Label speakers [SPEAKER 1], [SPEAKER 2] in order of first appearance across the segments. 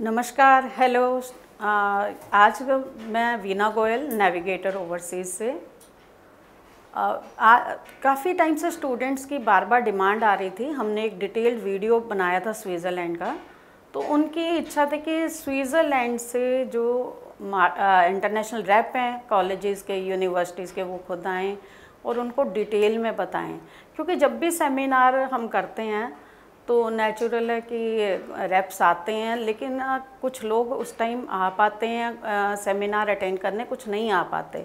[SPEAKER 1] नमस्कार हेलो आज मैं वीना गोयल नेविगेटर ओवरसीज़ से काफ़ी टाइम से स्टूडेंट्स की बार बार डिमांड आ रही थी हमने एक डिटेल्ड वीडियो बनाया था स्विट्ज़रलैंड का तो उनकी इच्छा थी कि स्विट्ज़रलैंड से जो इंटरनेशनल रैप हैं कॉलेजेस के यूनिवर्सिटीज़ के वो खुद आएँ और उनको डिटेल में बताएं क्योंकि जब भी सेमिनार हम करते हैं तो नेचुरल है कि रेप्स आते हैं लेकिन कुछ लोग उस टाइम आ पाते हैं सेमिनार अटेंड करने कुछ नहीं आ पाते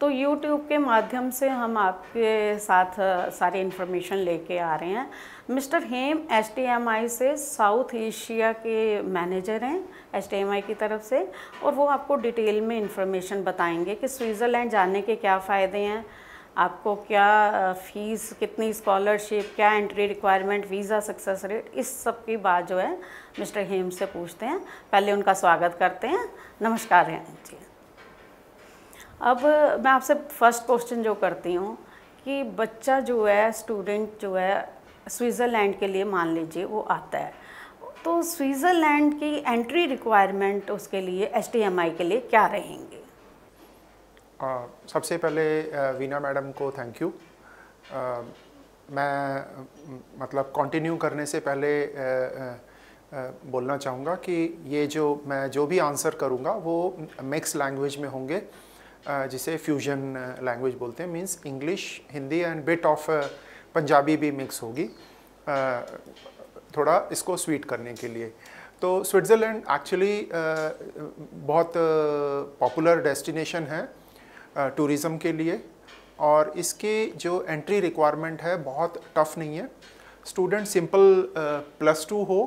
[SPEAKER 1] तो YouTube के माध्यम से हम आपके साथ सारी इन्फॉर्मेशन लेके आ रहे हैं मिस्टर हेम एस से साउथ एशिया के मैनेजर हैं एस की तरफ से और वो आपको डिटेल में इन्फॉर्मेशन बताएंगे कि स्विट्ज़रलैंड जाने के क्या फ़ायदे हैं आपको क्या फ़ीस कितनी स्कॉलरशिप क्या entry requirement visa success rate इस सब की बात जो है मिस्टर हेम से पूछते हैं पहले उनका स्वागत करते हैं नमस्कार हेम जी अब मैं आपसे फर्स्ट क्वेश्चन जो करती हूँ कि बच्चा जो है स्टूडेंट जो है स्विट्ज़रलैंड के लिए मान लीजिए वो आता है तो स्विट्ज़रलैंड की एंट्री रिक्वायरमेंट उसके लिए एच के लिए क्या रहेंगे
[SPEAKER 2] सबसे पहले वीना मैडम को थैंक यू मैं मतलब कंटिन्यू करने से पहले आ, आ, बोलना चाहूँगा कि ये जो मैं जो भी आंसर करूँगा वो मिक्स लैंग्वेज में होंगे जिसे फ्यूजन लैंग्वेज बोलते हैं means English Hindi and bit of Punjabi भी मिक्स होगी थोड़ा इसको स्वीट करने के लिए तो स्विट्ज़रलैंड एक्चुअली बहुत पॉपुलर डेस्टिनेशन है टूरिज़म के लिए और इसके जो एंट्री रिक्वायरमेंट है बहुत टफ़ नहीं है स्टूडेंट सिंपल प्लस टू हो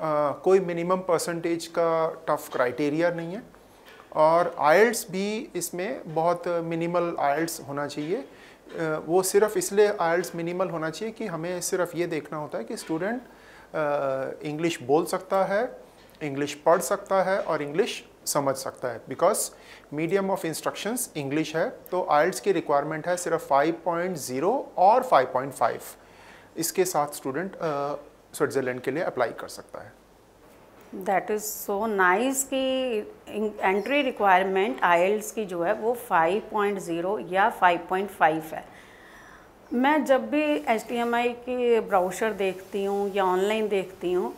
[SPEAKER 2] आ, कोई मिनिमम परसेंटेज का टफ़ क्राइटेरिया नहीं है और आयल्स भी इसमें बहुत मिनिमल आयल्स होना चाहिए वो सिर्फ इसलिए आयल्स मिनिमल होना चाहिए कि हमें सिर्फ ये देखना होता है कि स्टूडेंट इंग्लिश बोल सकता है इंग्लिश पढ़ सकता है और इंग्लिश समझ सकता है because medium of instructions English है तो आइल्स की रिक्वायरमेंट है सिर्फ 5.0 और 5.5 इसके साथ स्टूडेंट स्विट्ज़रलैंड के लिए अप्लाई कर सकता है
[SPEAKER 1] दैट इज़ सो नाइस की एंट्री रिक्वायरमेंट आइल्स की जो है वो 5.0 या 5.5 है मैं जब भी एच एम आई की ब्राउशर देखती हूँ या ऑनलाइन देखती हूँ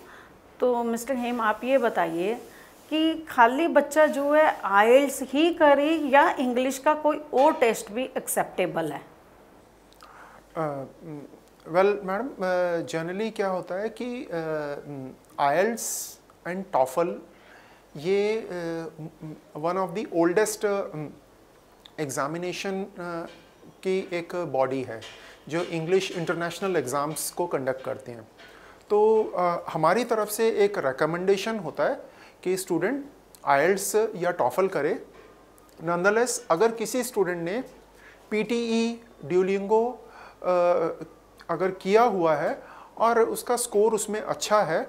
[SPEAKER 1] तो मिस्टर हेम आप ये बताइए कि खाली बच्चा जो है आइल्स ही करे या इंग्लिश का कोई और टेस्ट भी एक्सेप्टेबल है
[SPEAKER 2] वेल मैडम जनरली क्या होता है कि आइल्स एंड टॉफल ये one of the oldest examination की एक बॉडी है जो इंग्लिश इंटरनेशनल एग्ज़ाम्स को कंडक्ट करते हैं तो uh, हमारी तरफ से एक रिकमेंडेशन होता है कि स्टूडेंट आयल्स या टॉफल करे नंदलेस अगर किसी स्टूडेंट ने पीटीई ड्यूलिंगो e, अगर किया हुआ है और उसका स्कोर उसमें अच्छा है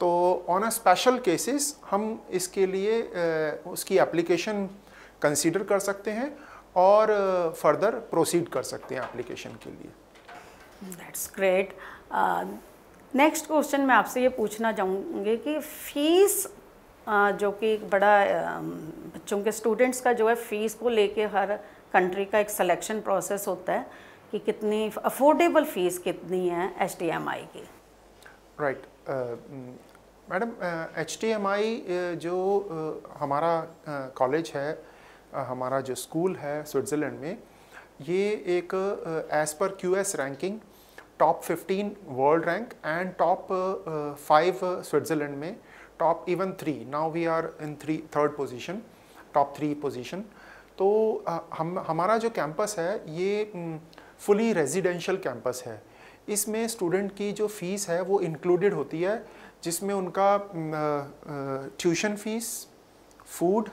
[SPEAKER 2] तो ऑन अ स्पेशल केसेस हम इसके लिए आ, उसकी एप्लीकेशन कंसीडर कर सकते हैं और फर्दर प्रोसीड कर सकते हैं एप्लीकेशन के लिए
[SPEAKER 1] दैट्स ग्रेट नेक्स्ट क्वेश्चन मैं आपसे ये पूछना चाहूँगी कि फीस जो कि बड़ा बच्चों के स्टूडेंट्स का जो है फ़ीस को लेके हर कंट्री का एक सिलेक्शन प्रोसेस होता है कि कितनी अफोर्डेबल फ़ीस कितनी है एच की
[SPEAKER 2] राइट मैडम एच जो uh, हमारा कॉलेज uh, है uh, हमारा जो स्कूल है स्विट्ज़रलैंड में ये एक एज़ पर Q S ranking top 15 world rank and top five Switzerland में top even three now we are in three third position top three position तो हम हमारा जो कैंपस है ये फुली रेजिडेंशियल कैंपस है इसमें स्टूडेंट की जो फ़ीस है वो इंक्लूडेड होती है जिसमें उनका tuition fees food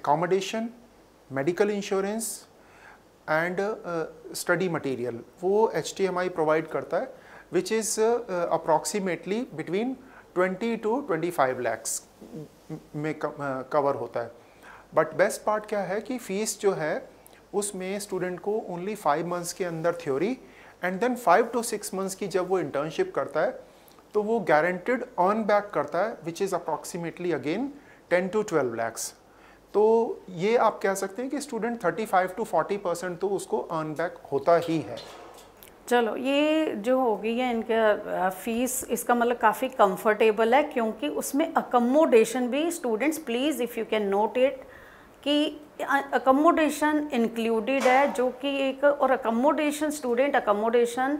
[SPEAKER 2] accommodation medical insurance and study material वो एच प्रोवाइड करता है which is approximately between twenty to twenty five lakhs में कवर होता है बट बेस्ट पार्ट क्या है कि फीस जो है उसमें स्टूडेंट को ओनली फाइव मंथ्स के अंदर theory and then five to six months की जब वो इंटर्नशिप करता है तो वो गारंटेड अर्न बैक करता है which is approximately again ten to twelve lakhs तो ये आप कह सकते हैं कि student thirty five to forty percent तो उसको अर्न बैक होता ही है
[SPEAKER 1] चलो ये जो हो गई है इनका फीस इसका मतलब काफ़ी कंफर्टेबल है क्योंकि उसमें अकोमोडेशन भी students please if you can note it कि अकोमोडेशन इंक्लूडेड है जो कि एक और अकोमोडेशन स्टूडेंट अकोमोडेशन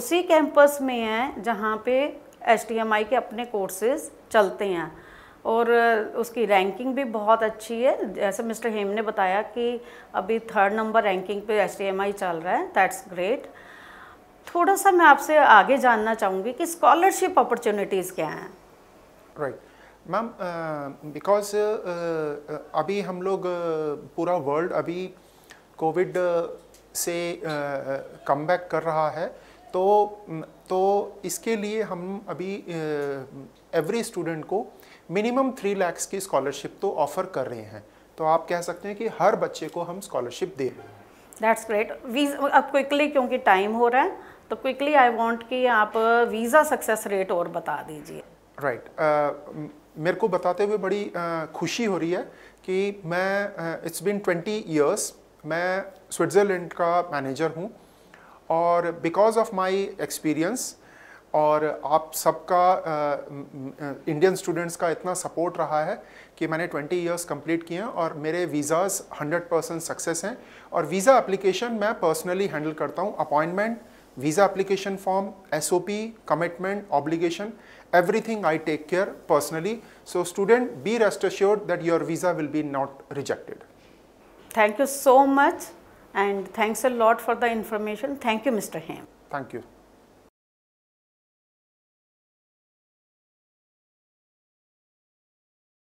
[SPEAKER 1] उसी कैंपस में है जहाँ पे एस के अपने कोर्सेज चलते हैं और उसकी रैंकिंग भी बहुत अच्छी है जैसे मिस्टर हेम ने बताया कि अभी थर्ड नंबर रैंकिंग पे एस चल रहा है दैट्स ग्रेट थोड़ा सा मैं आपसे आगे जानना चाहूँगी कि स्कॉलरशिप अपॉर्चुनिटीज़ क्या हैं
[SPEAKER 2] राइट मैम बिकॉज अभी हम लोग uh, पूरा वर्ल्ड अभी कोविड uh, से कम uh, बैक uh, कर रहा है तो mm, तो इसके लिए हम अभी एवरी स्टूडेंट को मिनिमम थ्री लैक्स की स्कॉलरशिप तो ऑफ़र कर रहे हैं तो आप कह सकते हैं कि हर बच्चे को हम स्कॉलरशिप दे रहे हैं
[SPEAKER 1] दैट्स ग्रेट वी अब क्विकली क्योंकि टाइम हो रहा है तो क्विकली आई वांट कि आप वीज़ा सक्सेस रेट और बता दीजिए
[SPEAKER 2] राइट right. uh, मेरे को बताते हुए बड़ी uh, खुशी हो रही है कि मैं इट्स बिन ट्वेंटी ईयर्स मैं स्विट्ज़रलैंड का मैनेजर हूँ और बिकॉज ऑफ माई एक्सपीरियंस और आप सबका इंडियन uh, स्टूडेंट्स uh, का इतना सपोर्ट रहा है कि मैंने 20 इयर्स कंप्लीट किए हैं और मेरे वीज़ाज़ 100 परसेंट सक्सेस हैं और वीज़ा एप्लीकेशन मैं पर्सनली हैंडल करता हूँ appointment visa application form, SOP, commitment, obligation, everything I take care personally. So student, be rest assured that your visa will be not rejected.
[SPEAKER 1] Thank you so much and thanks a lot for the information. Thank you, Mr. Ham.
[SPEAKER 2] Thank you.